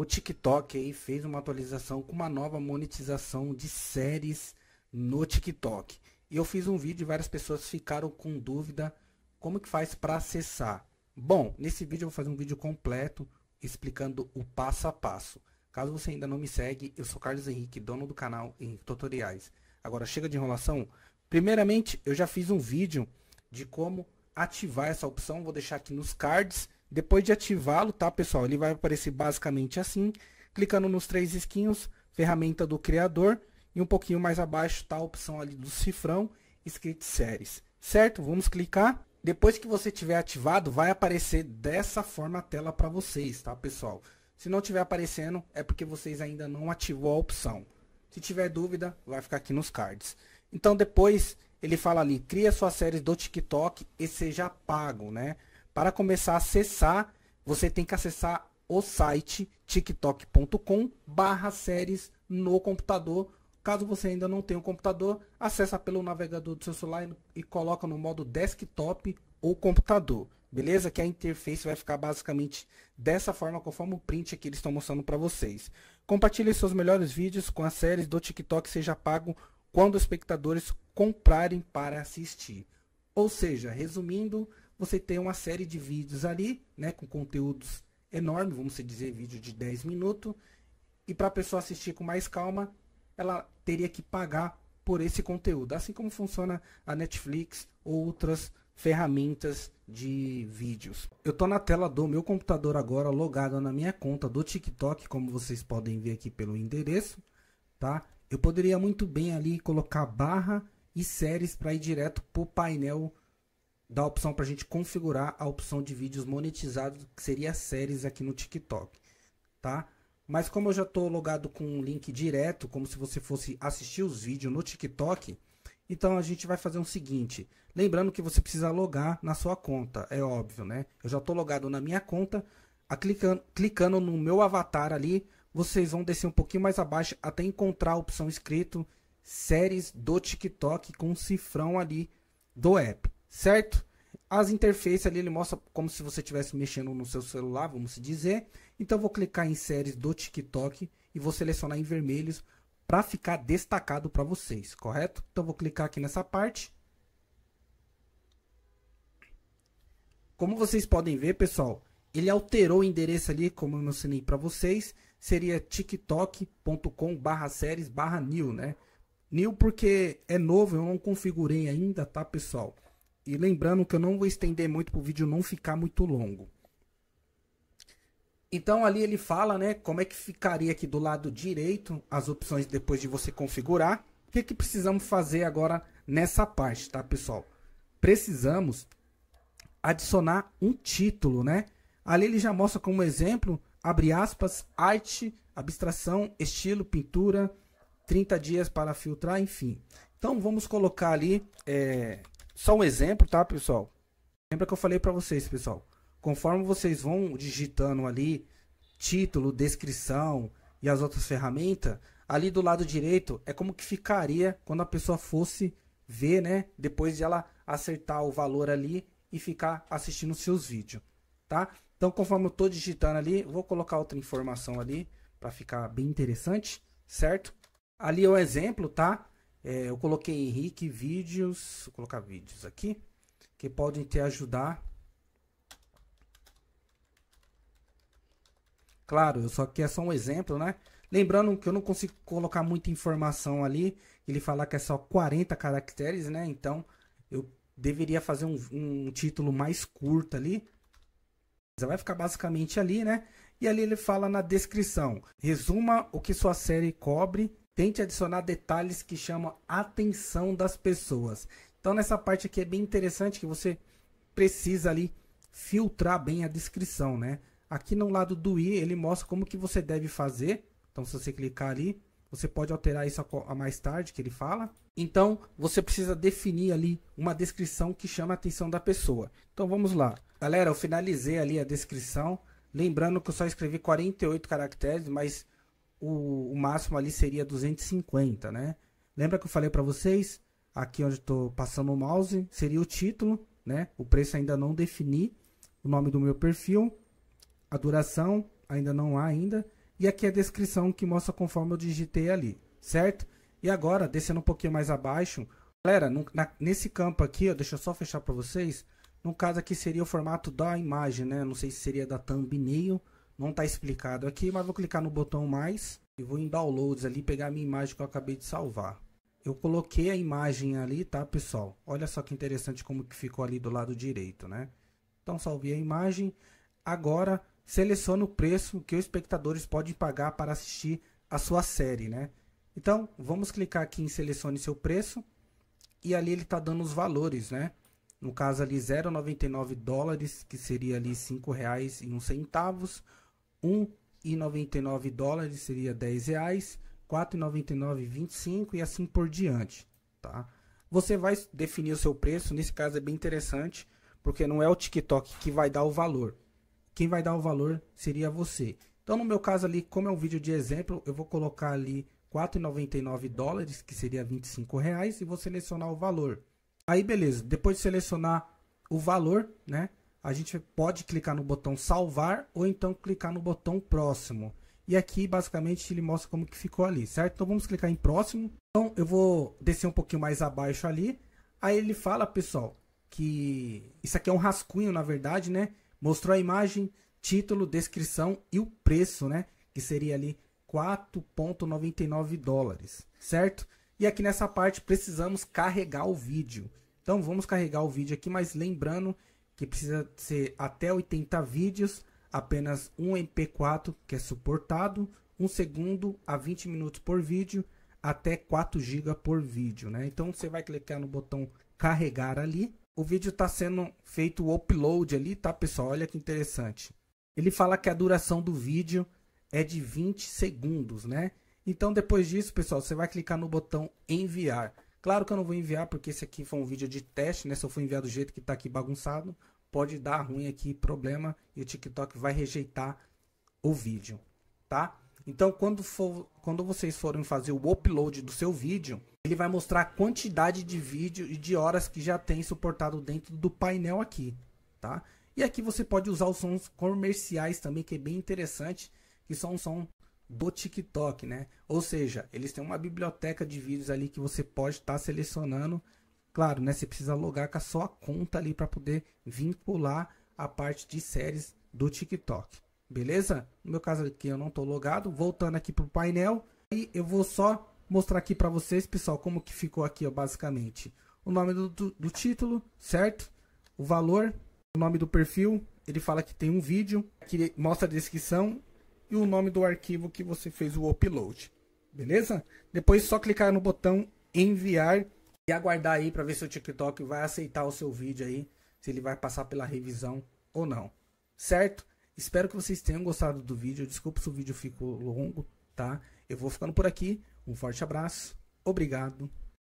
o TikTok aí fez uma atualização com uma nova monetização de séries no TikTok. E eu fiz um vídeo e várias pessoas ficaram com dúvida como que faz para acessar. Bom, nesse vídeo eu vou fazer um vídeo completo explicando o passo a passo. Caso você ainda não me segue, eu sou Carlos Henrique, dono do canal em Tutoriais. Agora chega de enrolação. Primeiramente, eu já fiz um vídeo de como ativar essa opção, vou deixar aqui nos cards depois de ativá-lo, tá, pessoal? Ele vai aparecer basicamente assim, clicando nos três esquinhos, ferramenta do criador e um pouquinho mais abaixo tá a opção ali do cifrão, escrito séries, Certo? Vamos clicar. Depois que você tiver ativado, vai aparecer dessa forma a tela para vocês, tá, pessoal? Se não tiver aparecendo, é porque vocês ainda não ativou a opção. Se tiver dúvida, vai ficar aqui nos cards. Então depois ele fala ali, cria suas séries do TikTok e seja pago, né? Para começar a acessar, você tem que acessar o site tiktok.com barra séries no computador. Caso você ainda não tenha um computador, acessa pelo navegador do seu celular e coloca no modo desktop ou computador. Beleza? Que a interface vai ficar basicamente dessa forma, conforme o print que eles estão mostrando para vocês. Compartilhe seus melhores vídeos com as séries do TikTok, seja pago quando os espectadores comprarem para assistir. Ou seja, resumindo, você tem uma série de vídeos ali, né, com conteúdos enormes, vamos dizer, vídeo de 10 minutos, e para a pessoa assistir com mais calma, ela teria que pagar por esse conteúdo, assim como funciona a Netflix ou outras ferramentas de vídeos. Eu estou na tela do meu computador agora, logado na minha conta do TikTok, como vocês podem ver aqui pelo endereço, tá? Eu poderia muito bem ali colocar barra e séries para ir direto pro painel dá opção para a gente configurar a opção de vídeos monetizados, que seria séries aqui no TikTok, tá? Mas como eu já estou logado com um link direto, como se você fosse assistir os vídeos no TikTok, então a gente vai fazer o um seguinte, lembrando que você precisa logar na sua conta, é óbvio, né? Eu já estou logado na minha conta, a clicando, clicando no meu avatar ali, vocês vão descer um pouquinho mais abaixo até encontrar a opção escrito séries do TikTok com um cifrão ali do app certo? As interfaces ali ele mostra como se você estivesse mexendo no seu celular, vamos dizer. Então vou clicar em séries do TikTok e vou selecionar em vermelhos para ficar destacado para vocês, correto? Então vou clicar aqui nessa parte. Como vocês podem ver, pessoal, ele alterou o endereço ali, como eu mencionei para vocês, seria tiktok.com/séries/new, né? New porque é novo, eu não configurei ainda, tá, pessoal? E lembrando que eu não vou estender muito para o vídeo não ficar muito longo. Então ali ele fala, né, como é que ficaria aqui do lado direito as opções depois de você configurar. O que, que precisamos fazer agora nessa parte, tá, pessoal? Precisamos adicionar um título, né? Ali ele já mostra como exemplo, abre aspas, arte, abstração, estilo, pintura, 30 dias para filtrar, enfim. Então vamos colocar ali é, só um exemplo, tá, pessoal? Lembra que eu falei para vocês, pessoal? Conforme vocês vão digitando ali título, descrição e as outras ferramentas, ali do lado direito é como que ficaria quando a pessoa fosse ver, né? Depois de ela acertar o valor ali e ficar assistindo seus vídeos, tá? Então, conforme eu tô digitando ali, vou colocar outra informação ali para ficar bem interessante, certo? Ali é o um exemplo, tá? É, eu coloquei Henrique vídeos, vou colocar vídeos aqui, que podem te ajudar. Claro, só que é só um exemplo, né? Lembrando que eu não consigo colocar muita informação ali, ele falar que é só 40 caracteres, né? Então eu deveria fazer um, um título mais curto ali. Vai ficar basicamente ali, né? E ali ele fala na descrição: resuma o que sua série cobre tente adicionar detalhes que chamam a atenção das pessoas. Então nessa parte aqui é bem interessante que você precisa ali filtrar bem a descrição, né? Aqui no lado do i, ele mostra como que você deve fazer. Então se você clicar ali, você pode alterar isso a mais tarde que ele fala. Então você precisa definir ali uma descrição que chama a atenção da pessoa. Então vamos lá. Galera, eu finalizei ali a descrição, lembrando que eu só escrevi 48 caracteres, mas o, o máximo ali seria 250, né? Lembra que eu falei para vocês? Aqui onde estou passando o mouse, seria o título, né? O preço ainda não defini, o nome do meu perfil, a duração ainda não há ainda, e aqui a descrição que mostra conforme eu digitei ali, certo? E agora, descendo um pouquinho mais abaixo, galera, no, na, nesse campo aqui, ó, deixa eu só fechar para vocês, no caso aqui seria o formato da imagem, né? Não sei se seria da thumbnail não está explicado aqui, mas vou clicar no botão mais e vou em downloads ali pegar a minha imagem que eu acabei de salvar. Eu coloquei a imagem ali, tá, pessoal? Olha só que interessante como que ficou ali do lado direito, né? Então salvei a imagem. Agora seleciona o preço que os espectadores podem pagar para assistir a sua série, né? Então, vamos clicar aqui em selecione seu preço e ali ele está dando os valores, né? No caso ali 0,99 dólares, que seria ali R$ 5,01 1,99 dólares seria 10 reais, 4,99 25 e assim por diante, tá? Você vai definir o seu preço, nesse caso é bem interessante, porque não é o TikTok que vai dar o valor. Quem vai dar o valor seria você. Então, no meu caso ali, como é um vídeo de exemplo, eu vou colocar ali 4,99 dólares, que seria 25 reais, e vou selecionar o valor. Aí, beleza. Depois de selecionar o valor, né? a gente pode clicar no botão salvar ou então clicar no botão próximo. E aqui basicamente ele mostra como que ficou ali, certo? Então vamos clicar em próximo. Então eu vou descer um pouquinho mais abaixo ali. Aí ele fala, pessoal, que isso aqui é um rascunho na verdade, né? Mostrou a imagem, título, descrição e o preço, né? Que seria ali 4.99 dólares, certo? E aqui nessa parte precisamos carregar o vídeo. Então vamos carregar o vídeo aqui, mas lembrando que precisa ser até 80 vídeos, apenas um MP4 que é suportado, um segundo a 20 minutos por vídeo, até 4 GB por vídeo, né? Então você vai clicar no botão carregar ali. O vídeo está sendo feito o upload ali, tá, pessoal? Olha que interessante. Ele fala que a duração do vídeo é de 20 segundos, né? Então depois disso, pessoal, você vai clicar no botão enviar. Claro que eu não vou enviar, porque esse aqui foi um vídeo de teste, né? Se eu for enviar do jeito que tá aqui bagunçado, pode dar ruim aqui, problema, e o TikTok vai rejeitar o vídeo, tá? Então, quando, for, quando vocês forem fazer o upload do seu vídeo, ele vai mostrar a quantidade de vídeo e de horas que já tem suportado dentro do painel aqui, tá? E aqui você pode usar os sons comerciais também, que é bem interessante, que são um som do TikTok, né? Ou seja, eles têm uma biblioteca de vídeos ali que você pode estar tá selecionando. Claro, né? Você precisa logar com a sua conta ali para poder vincular a parte de séries do TikTok. Beleza? No meu caso aqui eu não estou logado. Voltando aqui para o painel. E eu vou só mostrar aqui para vocês, pessoal, como que ficou aqui, ó, basicamente. O nome do, do, do título, certo? O valor, o nome do perfil. Ele fala que tem um vídeo, que mostra a descrição e o nome do arquivo que você fez o upload. Beleza? Depois é só clicar no botão enviar e aguardar aí para ver se o TikTok vai aceitar o seu vídeo aí, se ele vai passar pela revisão ou não. Certo? Espero que vocês tenham gostado do vídeo. Desculpa se o vídeo ficou longo, tá? Eu vou ficando por aqui. Um forte abraço. Obrigado.